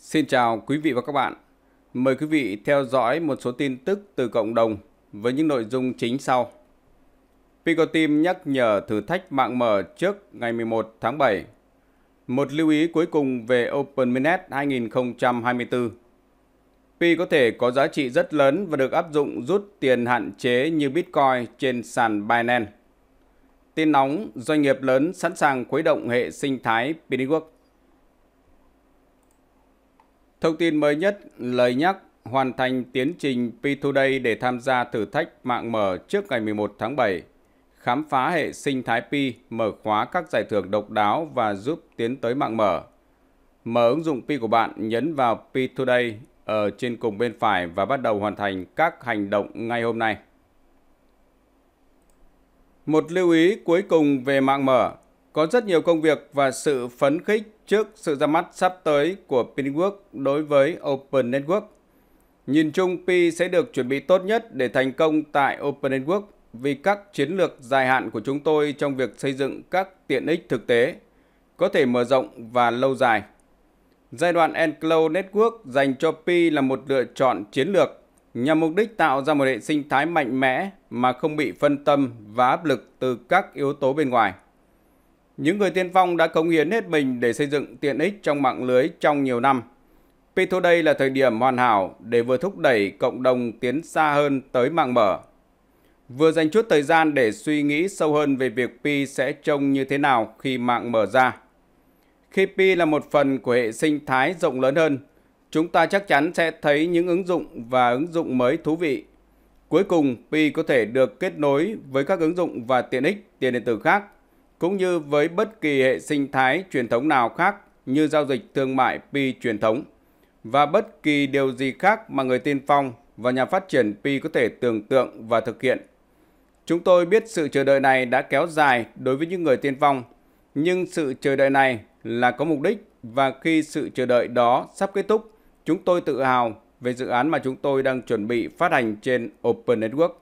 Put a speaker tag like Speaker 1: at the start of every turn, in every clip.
Speaker 1: Xin chào quý vị và các bạn. Mời quý vị theo dõi một số tin tức từ cộng đồng với những nội dung chính sau. Picoteam nhắc nhở thử thách mạng mở trước ngày 11 tháng 7. Một lưu ý cuối cùng về Open OpenMinet 2024. Pi có thể có giá trị rất lớn và được áp dụng rút tiền hạn chế như Bitcoin trên sàn Binance. Tin nóng, doanh nghiệp lớn sẵn sàng khuấy động hệ sinh thái Piniwork. Thông tin mới nhất, lời nhắc hoàn thành tiến trình P2Day để tham gia thử thách mạng mở trước ngày 11 tháng 7, khám phá hệ sinh thái Pi, mở khóa các giải thưởng độc đáo và giúp tiến tới mạng mở. Mở ứng dụng Pi của bạn, nhấn vào P2Day ở trên cùng bên phải và bắt đầu hoàn thành các hành động ngay hôm nay. Một lưu ý cuối cùng về mạng mở. Có rất nhiều công việc và sự phấn khích trước sự ra mắt sắp tới của Pinwork đối với Open Network. Nhìn chung, Pi sẽ được chuẩn bị tốt nhất để thành công tại Open Network vì các chiến lược dài hạn của chúng tôi trong việc xây dựng các tiện ích thực tế có thể mở rộng và lâu dài. Giai đoạn Enclosed Network dành cho Pi là một lựa chọn chiến lược nhằm mục đích tạo ra một hệ sinh thái mạnh mẽ mà không bị phân tâm và áp lực từ các yếu tố bên ngoài. Những người tiên phong đã cống hiến hết mình để xây dựng tiện ích trong mạng lưới trong nhiều năm. Ptoday là thời điểm hoàn hảo để vừa thúc đẩy cộng đồng tiến xa hơn tới mạng mở, vừa dành chút thời gian để suy nghĩ sâu hơn về việc Pi sẽ trông như thế nào khi mạng mở ra. Khi Pi là một phần của hệ sinh thái rộng lớn hơn, chúng ta chắc chắn sẽ thấy những ứng dụng và ứng dụng mới thú vị. Cuối cùng, Pi có thể được kết nối với các ứng dụng và tiện ích tiền điện tử khác cũng như với bất kỳ hệ sinh thái truyền thống nào khác như giao dịch thương mại pi truyền thống và bất kỳ điều gì khác mà người tiên phong và nhà phát triển pi có thể tưởng tượng và thực hiện. Chúng tôi biết sự chờ đợi này đã kéo dài đối với những người tiên phong, nhưng sự chờ đợi này là có mục đích và khi sự chờ đợi đó sắp kết thúc, chúng tôi tự hào về dự án mà chúng tôi đang chuẩn bị phát hành trên Open Network.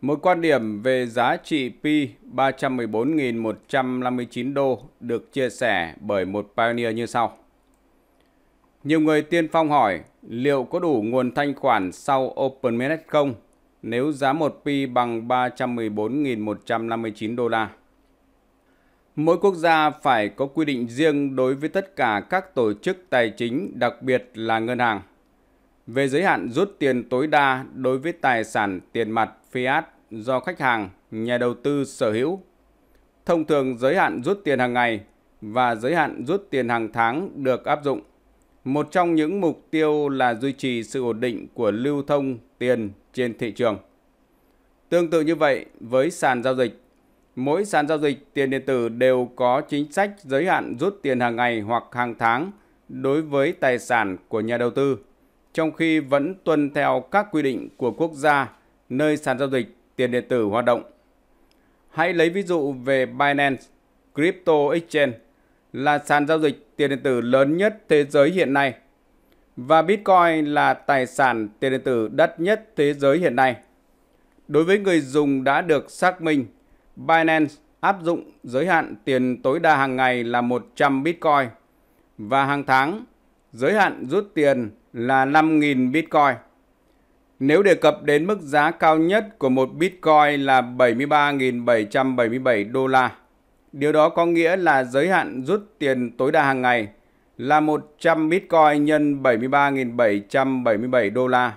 Speaker 1: Một quan điểm về giá trị Pi 314.159 đô được chia sẻ bởi một pioneer như sau. Nhiều người tiên phong hỏi liệu có đủ nguồn thanh khoản sau OpenManet không nếu giá một Pi bằng 314.159 đô la. Mỗi quốc gia phải có quy định riêng đối với tất cả các tổ chức tài chính, đặc biệt là ngân hàng. Về giới hạn rút tiền tối đa đối với tài sản tiền mặt fiat do khách hàng, nhà đầu tư sở hữu. Thông thường giới hạn rút tiền hàng ngày và giới hạn rút tiền hàng tháng được áp dụng. Một trong những mục tiêu là duy trì sự ổn định của lưu thông tiền trên thị trường. Tương tự như vậy với sàn giao dịch, mỗi sàn giao dịch tiền điện tử đều có chính sách giới hạn rút tiền hàng ngày hoặc hàng tháng đối với tài sản của nhà đầu tư, trong khi vẫn tuân theo các quy định của quốc gia nơi sàn giao dịch tiền điện tử hoạt động. Hãy lấy ví dụ về Binance Crypto Exchange là sàn giao dịch tiền điện tử lớn nhất thế giới hiện nay và Bitcoin là tài sản tiền điện tử đắt nhất thế giới hiện nay. Đối với người dùng đã được xác minh, Binance áp dụng giới hạn tiền tối đa hàng ngày là 100 Bitcoin và hàng tháng giới hạn rút tiền là 5.000 Bitcoin. Nếu đề cập đến mức giá cao nhất của một Bitcoin là 73.777 đô la, điều đó có nghĩa là giới hạn rút tiền tối đa hàng ngày là 100 Bitcoin nhân 73.777 đô la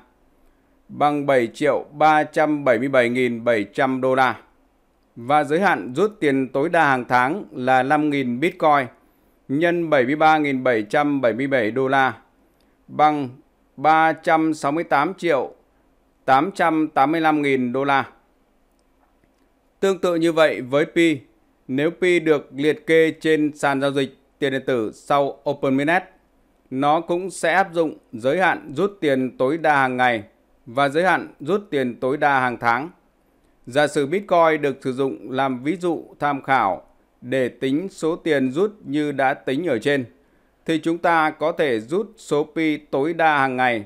Speaker 1: bằng 7 triệu 377.700 đô la và giới hạn rút tiền tối đa hàng tháng là 5.000 Bitcoin nhân 73.777 đô la bằng 368 triệu 885.000 đô la. Tương tự như vậy với Pi, nếu Pi được liệt kê trên sàn giao dịch tiền điện tử sau OpenMinet, nó cũng sẽ áp dụng giới hạn rút tiền tối đa hàng ngày và giới hạn rút tiền tối đa hàng tháng. Giả sử Bitcoin được sử dụng làm ví dụ tham khảo để tính số tiền rút như đã tính ở trên, thì chúng ta có thể rút số pi tối đa hàng ngày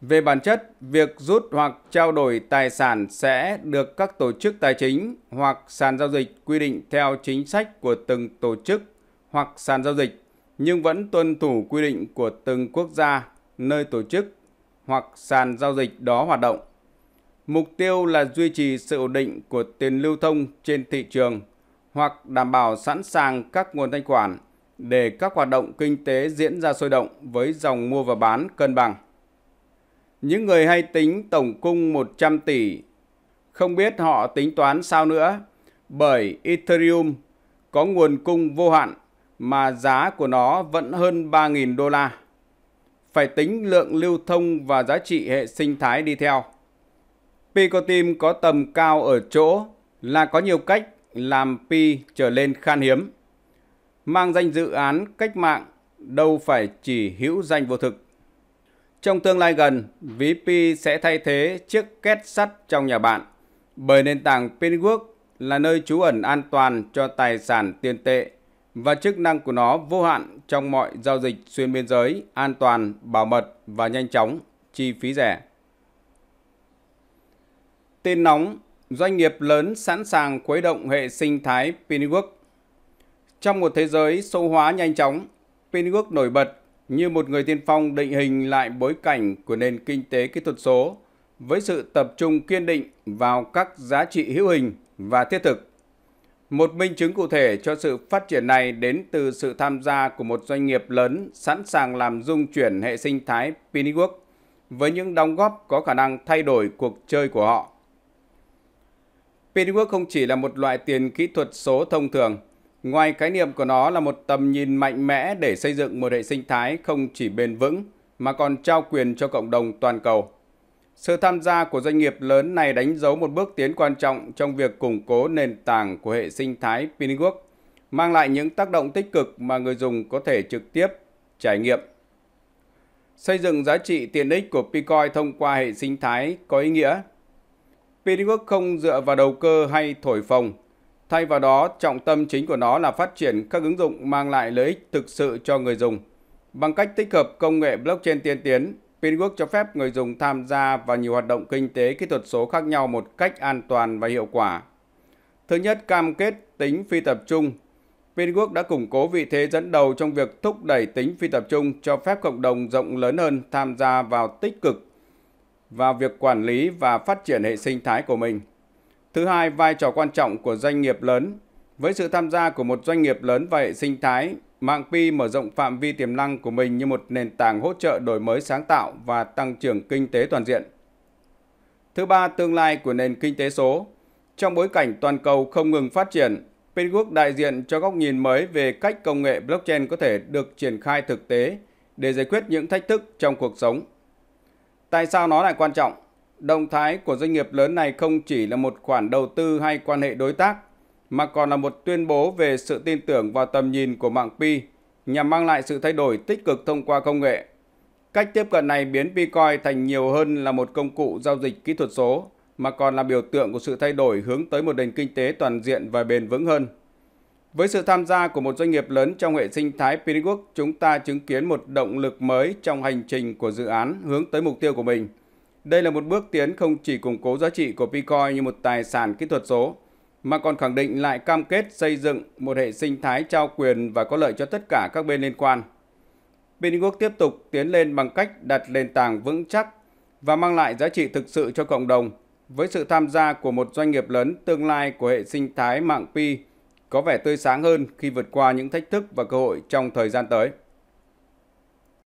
Speaker 1: Về bản chất, việc rút hoặc trao đổi tài sản sẽ được các tổ chức tài chính hoặc sàn giao dịch quy định theo chính sách của từng tổ chức hoặc sàn giao dịch nhưng vẫn tuân thủ quy định của từng quốc gia nơi tổ chức hoặc sàn giao dịch đó hoạt động. Mục tiêu là duy trì sự ổn định của tiền lưu thông trên thị trường hoặc đảm bảo sẵn sàng các nguồn thanh khoản để các hoạt động kinh tế diễn ra sôi động với dòng mua và bán cân bằng. Những người hay tính tổng cung 100 tỷ, không biết họ tính toán sao nữa, bởi Ethereum có nguồn cung vô hạn mà giá của nó vẫn hơn 3.000 đô la. Phải tính lượng lưu thông và giá trị hệ sinh thái đi theo. Picoteam có tầm cao ở chỗ là có nhiều cách làm pi trở lên khan hiếm. Mang danh dự án cách mạng đâu phải chỉ hữu danh vô thực. Trong tương lai gần, ví Pi sẽ thay thế chiếc két sắt trong nhà bạn bởi nền tảng Pinwork là nơi trú ẩn an toàn cho tài sản tiền tệ và chức năng của nó vô hạn trong mọi giao dịch xuyên biên giới, an toàn, bảo mật và nhanh chóng, chi phí rẻ. Tin nóng, doanh nghiệp lớn sẵn sàng khuấy động hệ sinh thái Pinwork. Trong một thế giới số hóa nhanh chóng, Pinwork nổi bật như một người tiên phong định hình lại bối cảnh của nền kinh tế kỹ thuật số với sự tập trung kiên định vào các giá trị hữu hình và thiết thực. Một minh chứng cụ thể cho sự phát triển này đến từ sự tham gia của một doanh nghiệp lớn sẵn sàng làm dung chuyển hệ sinh thái Piniwork với những đóng góp có khả năng thay đổi cuộc chơi của họ. Piniwork không chỉ là một loại tiền kỹ thuật số thông thường Ngoài khái niệm của nó là một tầm nhìn mạnh mẽ để xây dựng một hệ sinh thái không chỉ bền vững mà còn trao quyền cho cộng đồng toàn cầu. Sự tham gia của doanh nghiệp lớn này đánh dấu một bước tiến quan trọng trong việc củng cố nền tảng của hệ sinh thái Pinwork, mang lại những tác động tích cực mà người dùng có thể trực tiếp trải nghiệm. Xây dựng giá trị tiện ích của Picoin thông qua hệ sinh thái có ý nghĩa. Pinwork không dựa vào đầu cơ hay thổi phồng Thay vào đó, trọng tâm chính của nó là phát triển các ứng dụng mang lại lợi ích thực sự cho người dùng. Bằng cách tích hợp công nghệ blockchain tiên tiến, Pinwork cho phép người dùng tham gia vào nhiều hoạt động kinh tế kỹ thuật số khác nhau một cách an toàn và hiệu quả. Thứ nhất, cam kết tính phi tập trung. Pinwork đã củng cố vị thế dẫn đầu trong việc thúc đẩy tính phi tập trung cho phép cộng đồng rộng lớn hơn tham gia vào tích cực vào việc quản lý và phát triển hệ sinh thái của mình. Thứ hai, vai trò quan trọng của doanh nghiệp lớn. Với sự tham gia của một doanh nghiệp lớn và hệ sinh thái, mạng Pi mở rộng phạm vi tiềm năng của mình như một nền tảng hỗ trợ đổi mới sáng tạo và tăng trưởng kinh tế toàn diện. Thứ ba, tương lai của nền kinh tế số. Trong bối cảnh toàn cầu không ngừng phát triển, Pinwork đại diện cho góc nhìn mới về cách công nghệ blockchain có thể được triển khai thực tế để giải quyết những thách thức trong cuộc sống. Tại sao nó lại quan trọng? động thái của doanh nghiệp lớn này không chỉ là một khoản đầu tư hay quan hệ đối tác, mà còn là một tuyên bố về sự tin tưởng vào tầm nhìn của mạng Pi nhằm mang lại sự thay đổi tích cực thông qua công nghệ. Cách tiếp cận này biến Bitcoin thành nhiều hơn là một công cụ giao dịch kỹ thuật số, mà còn là biểu tượng của sự thay đổi hướng tới một nền kinh tế toàn diện và bền vững hơn. Với sự tham gia của một doanh nghiệp lớn trong hệ sinh thái Pinwork, chúng ta chứng kiến một động lực mới trong hành trình của dự án hướng tới mục tiêu của mình – đây là một bước tiến không chỉ củng cố giá trị của Bitcoin như một tài sản kỹ thuật số, mà còn khẳng định lại cam kết xây dựng một hệ sinh thái trao quyền và có lợi cho tất cả các bên liên quan. Bình Quốc tiếp tục tiến lên bằng cách đặt nền tảng vững chắc và mang lại giá trị thực sự cho cộng đồng với sự tham gia của một doanh nghiệp lớn tương lai của hệ sinh thái mạng Pi có vẻ tươi sáng hơn khi vượt qua những thách thức và cơ hội trong thời gian tới.